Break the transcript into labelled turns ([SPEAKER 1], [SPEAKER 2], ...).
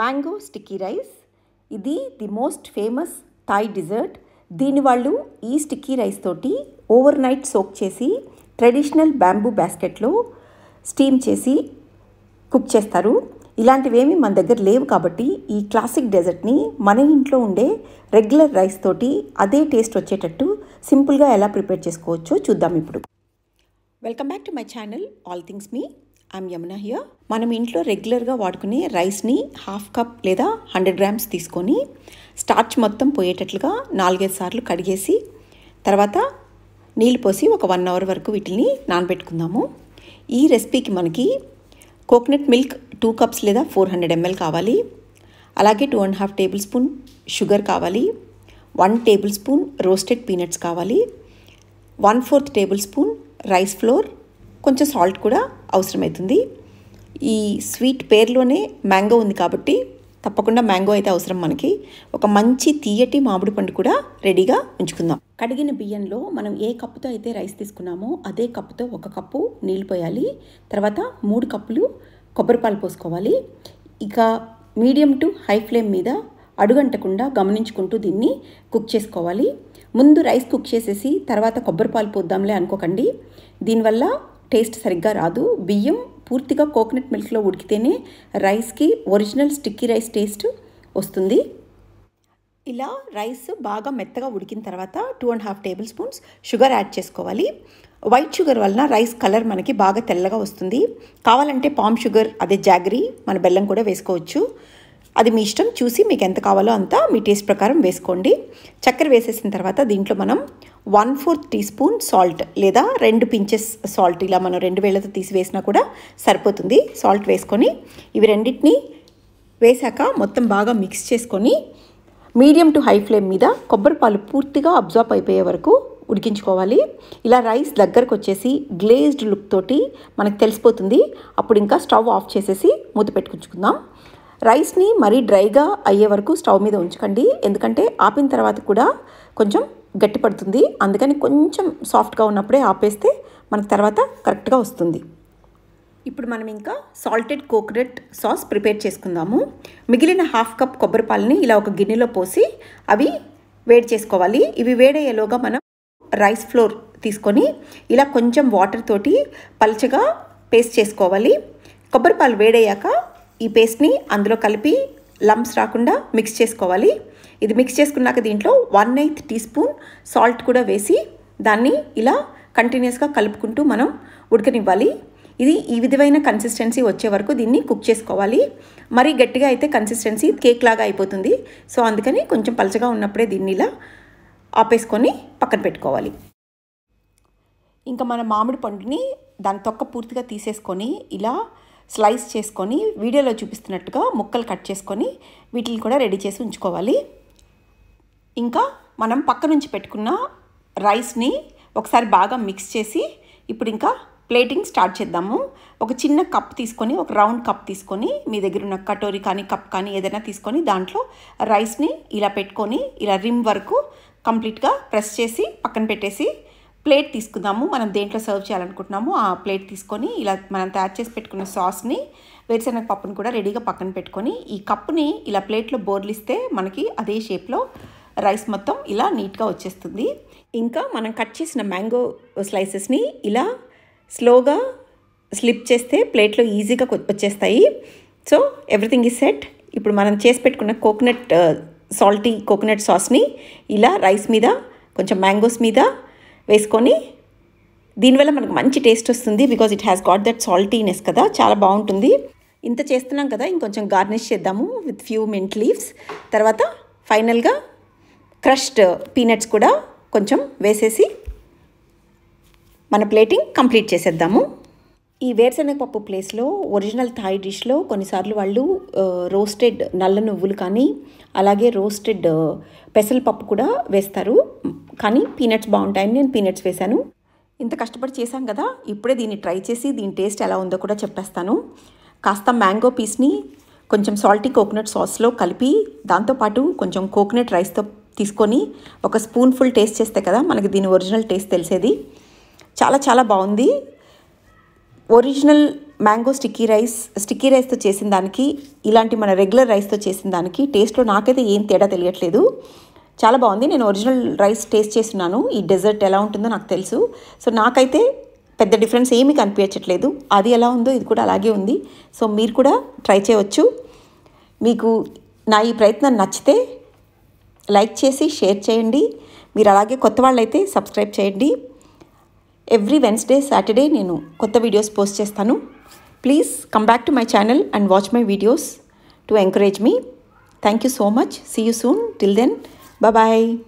[SPEAKER 1] mango sticky rice ఇది the most famous Thai dessert దీని వాళ్ళు ఈ స్టిక్కీ రైస్ తోటి ఓవర్ నైట్ సోక్ చేసి ట్రెడిషనల్ బ్యాంబూ బాస్కెట్లో స్టీమ్ చేసి కుక్ చేస్తారు ఇలాంటివేమీ మన దగ్గర లేవు కాబట్టి ఈ క్లాసిక్ డెజర్ట్ని మన ఇంట్లో ఉండే రెగ్యులర్ రైస్ తోటి అదే టేస్ట్ వచ్చేటట్టు సింపుల్గా ఎలా ప్రిపేర్ చేసుకోవచ్చో చూద్దాం ఇప్పుడు welcome back to my channel all things me I'm Yamuna here మనం ఇంట్లో రెగ్యులర్గా వాడుకునే రైస్ని హాఫ్ కప్ లేదా హండ్రెడ్ గ్రామ్స్ తీసుకొని స్టార్చ్ మొత్తం పోయేటట్లుగా నాలుగైదు సార్లు కడిగేసి తర్వాత నీళ్ళు పోసి ఒక వన్ అవర్ వరకు వీటిని నానబెట్టుకుందాము ఈ రెసిపీకి మనకి కోకోనట్ మిల్క్ టూ కప్స్ లేదా ఫోర్ హండ్రెడ్ ఎంఎల్ కావాలి అలాగే two and half tablespoon sugar కావాలి one tablespoon roasted peanuts కావాలి one fourth tablespoon rice flour కొంచెం సాల్ట్ కూడా అవసరమవుతుంది ఈ స్వీట్ పేర్లోనే మ్యాంగో ఉంది కాబట్టి తప్పకుండా మ్యాంగో అయితే అవసరం మనకి ఒక మంచి తీయటి మామిడి పండు కూడా రెడీగా ఉంచుకుందాం కడిగిన బియ్యంలో మనం ఏ కప్పుతో అయితే రైస్ తీసుకున్నామో అదే కప్పుతో ఒక కప్పు నీళ్ళు పోయాలి తర్వాత మూడు కప్పులు కొబ్బరిపాలు పోసుకోవాలి ఇక మీడియం టు హై ఫ్లేమ్ మీద అడుగంటకుండా గమనించుకుంటూ దీన్ని కుక్ చేసుకోవాలి ముందు రైస్ కుక్ చేసేసి తర్వాత కొబ్బరిపాలు పోద్దాంలే అనుకోకండి దీనివల్ల టేస్ట్ సరిగ్గా రాదు బియ్యం పూర్తిగా కోకోనట్ మిల్క్లో ఉడికితేనే రైస్కి ఒరిజినల్ స్టిక్కీ రైస్ టేస్ట్ వస్తుంది ఇలా రైస్ బాగా మెత్తగా ఉడికిన తర్వాత two and half tablespoons sugar add చేసుకోవాలి వైట్ షుగర్ వలన రైస్ కలర్ మనకి బాగా తెల్లగా వస్తుంది కావాలంటే పామ్ షుగర్ అదే జాగరీ మన బెల్లం కూడా వేసుకోవచ్చు అది మీ ఇష్టం చూసి మీకు ఎంత కావాలో అంత మీ టేస్ట్ ప్రకారం వేసుకోండి చక్కెర వేసేసిన తర్వాత దీంట్లో మనం one fourth teaspoon salt లేదా రెండు పించెస్ సాల్ట్ ఇలా మనం రెండు వేళ్లతో తీసివేసినా కూడా సరిపోతుంది సాల్ట్ వేసుకొని ఇవి రెండింటిని వేశాక మొత్తం బాగా మిక్స్ చేసుకొని మీడియం టు హై ఫ్లేమ్ మీద కొబ్బరి పాలు పూర్తిగా అబ్జార్బ్ అయిపోయే వరకు ఉడికించుకోవాలి ఇలా రైస్ దగ్గరకు వచ్చేసి గ్లేజ్డ్ లుక్ తోటి మనకు తెలిసిపోతుంది అప్పుడు ఇంకా స్టవ్ ఆఫ్ చేసేసి మూత పెట్టుకుంచుకుందాం రైస్ని మరీ డ్రైగా అయ్యే వరకు స్టవ్ మీద ఉంచకండి ఎందుకంటే ఆపిన తర్వాత కూడా కొంచెం గట్టిపడుతుంది అందుకని కొంచెం సాఫ్ట్గా ఉన్నప్పుడే ఆపేస్తే మనకు తర్వాత కరెక్ట్గా వస్తుంది ఇప్పుడు మనం ఇంకా సాల్టెడ్ కోకోనట్ సాస్ ప్రిపేర్ చేసుకుందాము మిగిలిన హాఫ్ కప్ కొబ్బరి పాలని ఇలా ఒక గిన్నెలో పోసి అవి వేడి చేసుకోవాలి ఇవి వేడయ్యేలోగా మనం రైస్ ఫ్లోర్ తీసుకొని ఇలా కొంచెం వాటర్ తోటి పలచగా పేస్ట్ చేసుకోవాలి కొబ్బరి పాలు వేడయ్యాక ఈ పేస్ట్ని అందులో కలిపి లంప్స్ రాకుండా మిక్స్ చేసుకోవాలి ఇది మిక్స్ చేసుకున్నాక దీంట్లో one eighth teaspoon salt కూడా వేసి దాన్ని ఇలా కంటిన్యూస్గా కలుపుకుంటూ మనం ఉడకనివ్వాలి ఇది ఈ విధమైన కన్సిస్టెన్సీ వచ్చే వరకు దీన్ని కుక్ చేసుకోవాలి మరీ గట్టిగా అయితే కన్సిస్టెన్సీ కేక్ లాగా అయిపోతుంది సో అందుకని కొంచెం పలచగా ఉన్నప్పుడే దీన్ని ఇలా ఆపేసుకొని పక్కన పెట్టుకోవాలి ఇంకా మన మామిడి పండుని దాని తొక్క పూర్తిగా తీసేసుకొని ఇలా స్లైస్ చేసుకొని వీడియోలో చూపిస్తున్నట్టుగా ముక్కలు కట్ చేసుకొని వీటిని కూడా రెడీ చేసి ఉంచుకోవాలి ఇంకా మనం పక్క నుంచి పెట్టుకున్న రైస్ని ఒకసారి బాగా మిక్స్ చేసి ఇప్పుడు ఇంకా ప్లేటింగ్ స్టార్ట్ చేద్దాము ఒక చిన్న కప్ తీసుకొని ఒక రౌండ్ కప్ తీసుకొని మీ దగ్గర ఉన్న కటోరీ కానీ కప్ కానీ ఏదైనా తీసుకొని దాంట్లో రైస్ని ఇలా పెట్టుకొని ఇలా రిమ్ వరకు కంప్లీట్గా ప్రెస్ చేసి పక్కన పెట్టేసి ప్లేట్ తీసుకుందాము మనం దేంట్లో సర్వ్ చేయాలనుకుంటున్నాము ఆ ప్లేట్ తీసుకొని ఇలా మనం తయారు చేసి పెట్టుకున్న సాస్ని వేరుశనగ పప్పుని కూడా రెడీగా పక్కన పెట్టుకొని ఈ కప్పుని ఇలా ప్లేట్లో బోర్లిస్తే మనకి అదే షేప్లో రైస్ మొత్తం ఇలా నీట్గా వచ్చేస్తుంది ఇంకా మనం కట్ చేసిన మ్యాంగో స్లైసెస్ని ఇలా స్లోగా స్లిప్ చేస్తే ప్లేట్లో ఈజీగా వచ్చేస్తాయి సో ఎవ్రీథింగ్ ఈజ్ సెట్ ఇప్పుడు మనం చేసి పెట్టుకున్న కోకోనట్ సాల్టీ కోకోనట్ సాస్ని ఇలా రైస్ మీద కొంచెం మ్యాంగోస్ మీద వేసుకొని దీనివల్ల మనకు మంచి టేస్ట్ వస్తుంది because it has got that saltiness కదా చాలా బాగుంటుంది ఇంత చేస్తున్నాం కదా ఇంకొంచెం గార్నిష్ చేద్దాము విత్ ఫ్యూ మింట్ లీవ్స్ తర్వాత ఫైనల్గా క్రష్డ్ పీనట్స్ కూడా కొంచెం వేసేసి మన ప్లేటింగ్ కంప్లీట్ చేసేద్దాము ఈ వేరుశనగ పప్పు ప్లేస్లో ఒరిజినల్ థాయ్ డిష్లో కొన్నిసార్లు వాళ్ళు రోస్టెడ్ నల్ల నువ్వులు కానీ అలాగే రోస్టెడ్ పెసల పప్పు కూడా వేస్తారు కానీ పీనట్స్ బాగుంటాయని నేను పీనట్స్ వేశాను ఇంత కష్టపడి చేశాం కదా ఇప్పుడే దీన్ని ట్రై చేసి దీని టేస్ట్ ఎలా ఉందో కూడా చెప్పేస్తాను కాస్త మ్యాంగో పీస్ని కొంచెం సాల్టీ కోకోనట్ సాస్లో కలిపి దాంతోపాటు కొంచెం కోకోనట్ రైస్తో తీసుకొని ఒక స్పూన్ ఫుల్ టేస్ట్ చేస్తే కదా మనకి దీని ఒరిజినల్ టేస్ట్ తెలిసేది చాలా చాలా బాగుంది original mango sticky rice sticky రైస్తో చేసిన దానికి ఇలాంటి మన రెగ్యులర్ రైస్తో చేసిన దానికి టేస్ట్లో నాకైతే ఏం తేడా తెలియట్లేదు చాలా బాగుంది నేను ఒరిజినల్ రైస్ టేస్ట్ చేస్తున్నాను ఈ డెజర్ట్ ఎలా ఉంటుందో నాకు తెలుసు సో నాకైతే పెద్ద డిఫరెన్స్ ఏమీ కనిపించట్లేదు అది ఎలా ఉందో ఇది కూడా అలాగే ఉంది సో మీరు కూడా ట్రై చేయవచ్చు మీకు నా ఈ ప్రయత్నం నచ్చితే లైక్ చేసి షేర్ చేయండి మీరు అలాగే కొత్త వాళ్ళైతే సబ్స్క్రైబ్ చేయండి ఎవ్రీ వెన్స్డే సాటర్డే నేను కొత్త వీడియోస్ పోస్ట్ చేస్తాను please come back to my channel and watch my videos to encourage me thank you so much see you soon till then 拜拜。